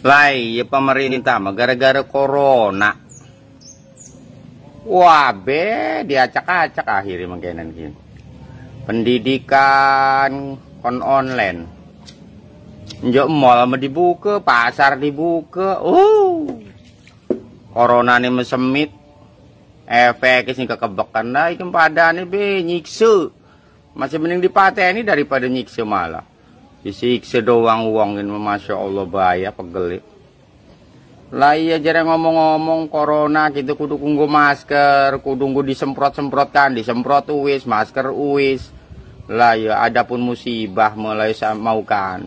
Lai ya pemerintah mah gara-gara corona. Wah, be diacak-acak akhirnya makanan gini. Pendidikan on online. jom mall mah dibuka, pasar dibuka. Uh. Corona ini mesemit. efek sing kekebekan lah, itu padane be nyiksa. Masih mending dipateni daripada nyiksa malah disiksa doang uang ini masya Allah bahaya pegel ya. lah iya ngomong-ngomong corona kita gitu, kudu kunggu masker kudu kunggu disemprot semprotkan disemprot uis, masker uis. lah iya, ada pun musibah mulai mau kan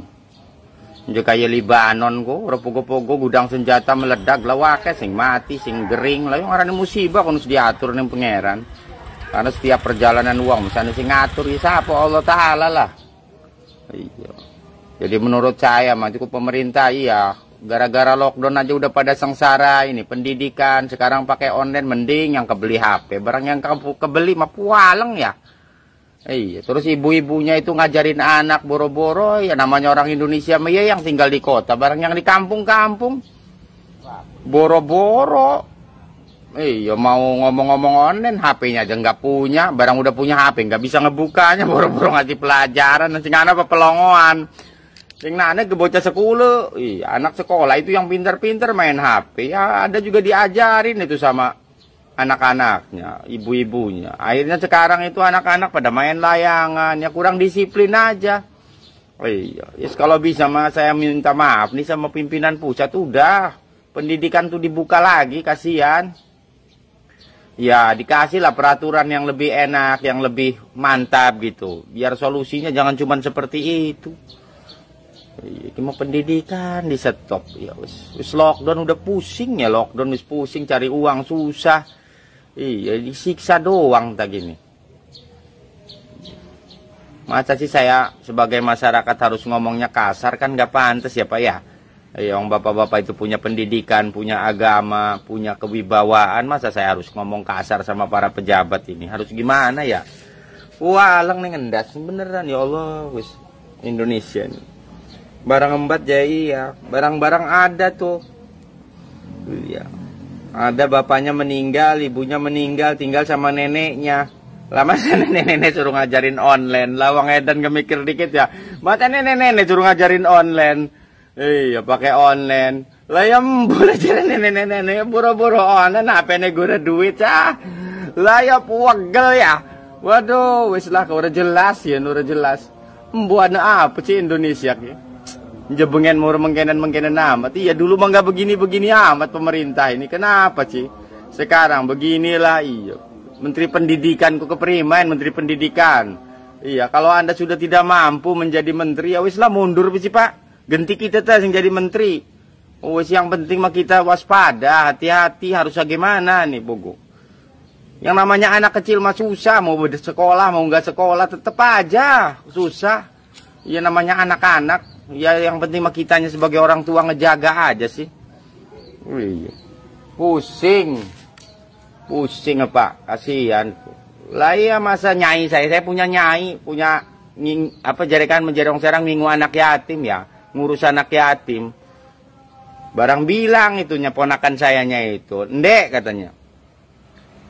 juga ya Libanon kok repogo-pogo gudang senjata meledak lah sing mati sing gering lah orang iya, musibah kan harus diatur nih pangeran karena setiap perjalanan uang misalnya sing ngatur ya siapa Allah Ta'ala lah Iya. Jadi menurut saya mah cukup pemerintah iya. Gara-gara lockdown aja udah pada sengsara ini pendidikan sekarang pakai online mending yang kebeli HP barang yang ke kebeli mah pualeng ya. Iya, terus ibu-ibunya itu ngajarin anak boro-boro, ya namanya orang Indonesia mah ya yang tinggal di kota, barang yang di kampung-kampung. Boro-boro. Iya mau ngomong-ngomong online HP-nya aja nggak punya, barang udah punya HP nggak bisa ngebukanya, boro-boro ngasih pelajaran, Nanti nggak apa pelongoan. Yang nanya ke bocah sekolah, iya anak sekolah itu yang pinter-pinter main HP, ya, ada juga diajarin itu sama anak-anaknya, ibu-ibunya. Akhirnya sekarang itu anak-anak pada main layangan, ya kurang disiplin aja. Iya, ya yes, kalau bisa mah saya minta maaf nih sama pimpinan pusat udah pendidikan tuh dibuka lagi kasihan Ya, dikasihlah peraturan yang lebih enak, yang lebih mantap gitu. Biar solusinya jangan cuma seperti itu. Iya, ini mau pendidikan di stop. Ya wis, wis lockdown udah pusing ya, lockdown wis pusing cari uang susah. Iya, disiksa doang tak gini. Masa sih saya sebagai masyarakat harus ngomongnya kasar kan nggak pantas ya Pak ya? yang iya, bapak-bapak itu punya pendidikan, punya agama, punya kewibawaan, masa saya harus ngomong kasar sama para pejabat ini? Harus gimana ya? Wah, alang nih ngendas beneran ya Allah, wis Indonesia nih. Barang embat ya iya, barang-barang ada tuh. Iya. Ada bapaknya meninggal, ibunya meninggal, tinggal sama neneknya. Lama saya nenek-nenek suruh ngajarin online. Lawang edan kemikir dikit ya. Mata nenek-nenek suruh ngajarin online Iya pakai online. Lah yang boleh jadi nenek nenek buru-buru online apa nih gue duit cah. Ya? Lah ya puagel ya. Waduh, wis lah udah jelas ya, udah jelas. Mbuana apa sih Indonesia ki? Jebengen mur mengkenan mengkenan amat. Iya dulu mah nggak begini begini amat pemerintah ini. Kenapa sih? Sekarang beginilah iya. Menteri Pendidikan ku keprimain Menteri Pendidikan. Iya, kalau Anda sudah tidak mampu menjadi menteri, ya wis mundur sih Pak. Genti kita tuh yang jadi menteri. Oh, yang penting mah kita waspada, hati-hati harus bagaimana nih Bogo. Yang namanya anak kecil mah susah, mau sekolah, mau nggak sekolah, tetep aja susah. Ya namanya anak-anak, ya yang penting mah kitanya sebagai orang tua ngejaga aja sih. Oh, iya. pusing, pusing apa? Kasihan. Lah iya masa nyai saya, saya punya nyai, punya apa? apa jarekan menjerong serang minggu anak yatim ya ngurus anak yatim. Barang bilang itunya ponakan sayanya itu. Ndek katanya.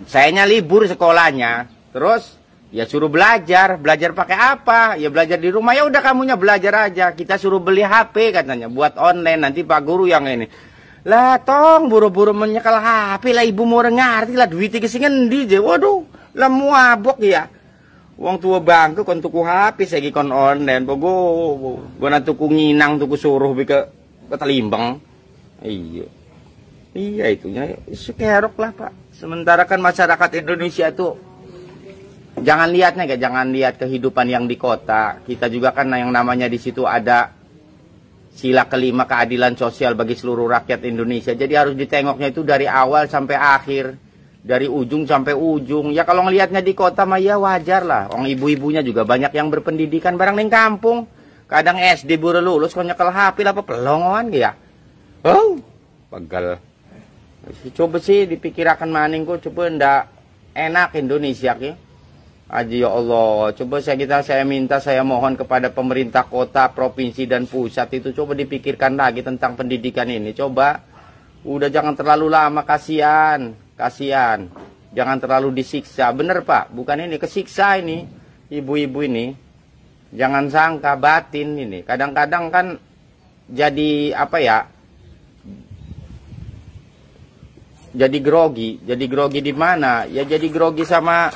Sayanya libur sekolahnya. Terus ya suruh belajar. Belajar pakai apa? Ya belajar di rumah. Ya udah kamunya belajar aja. Kita suruh beli HP katanya. Buat online nanti Pak Guru yang ini. Lah tong buru-buru menyekal HP lah ibu mau ngerti lah duitnya kesingin ngendi je. Waduh lah muabok ya uang tua bangku kon tuku HP lagi kon online po bogo gona tuku nginang tuku suruh bi ke limbang. Iya. Iya itunya sekerok lah Pak. Sementara kan masyarakat Indonesia tuh jangan lihatnya ya, jangan lihat kehidupan yang di kota. Kita juga kan yang namanya di situ ada sila kelima keadilan sosial bagi seluruh rakyat Indonesia. Jadi harus ditengoknya itu dari awal sampai akhir dari ujung sampai ujung. Ya kalau ngelihatnya di kota mah ya wajar lah. Orang ibu-ibunya juga banyak yang berpendidikan barang neng kampung. Kadang SD baru lulus kok nyekel HP apa pelongoan ya. Oh, pegal. Coba sih dipikirakan maning kok coba ndak enak Indonesia ki. Aji ya Allah, coba saya kita saya minta saya mohon kepada pemerintah kota, provinsi dan pusat itu coba dipikirkan lagi tentang pendidikan ini. Coba udah jangan terlalu lama kasihan kasihan jangan terlalu disiksa bener pak bukan ini kesiksa ini ibu-ibu ini jangan sangka batin ini kadang-kadang kan jadi apa ya jadi grogi jadi grogi di mana ya jadi grogi sama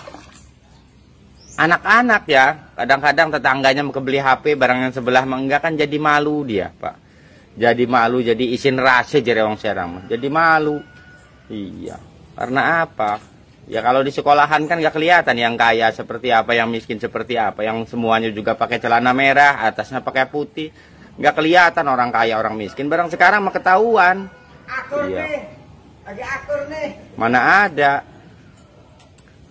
anak-anak ya kadang-kadang tetangganya mau kebeli HP barang yang sebelah enggak kan jadi malu dia pak jadi malu jadi isin rase jerewang serang jadi malu iya karena apa? Ya kalau di sekolahan kan gak kelihatan yang kaya seperti apa, yang miskin seperti apa, yang semuanya juga pakai celana merah, atasnya pakai putih. Gak kelihatan orang kaya, orang miskin. Barang sekarang mah ketahuan. Akur iya. nih. Lagi akur nih. Mana ada.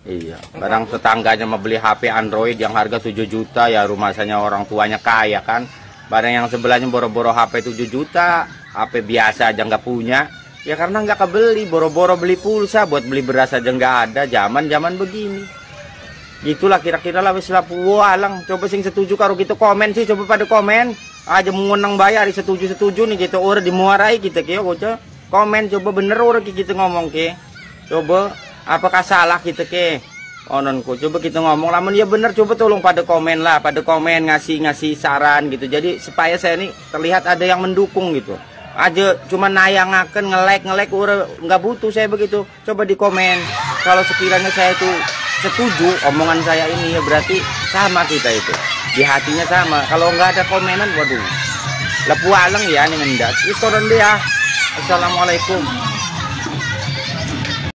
Iya, barang tetangganya mau beli HP Android yang harga 7 juta ya rumahnya orang tuanya kaya kan. Barang yang sebelahnya boro-boro HP 7 juta, HP biasa aja nggak punya ya karena nggak kebeli boro-boro beli pulsa buat beli beras aja nggak ada zaman zaman begini gitulah kira-kira lah wis alang coba sing setuju karo gitu komen sih coba pada komen aja mengundang bayar setuju setuju nih gitu ora kita gitu kyo ya, gitu. komen coba bener ora gitu ngomong ke coba apakah salah gitu ke ononku coba kita gitu ngomong lamun ya bener coba tolong pada komen lah pada komen ngasih ngasih saran gitu jadi supaya saya ini terlihat ada yang mendukung gitu aja cuma nayangaken ngelek ngelek nggak butuh saya begitu coba di komen kalau sekiranya saya itu setuju omongan saya ini ya berarti sama kita itu di hatinya sama kalau nggak ada komenan waduh lepualeng aleng ya nih ngendak istoran dia assalamualaikum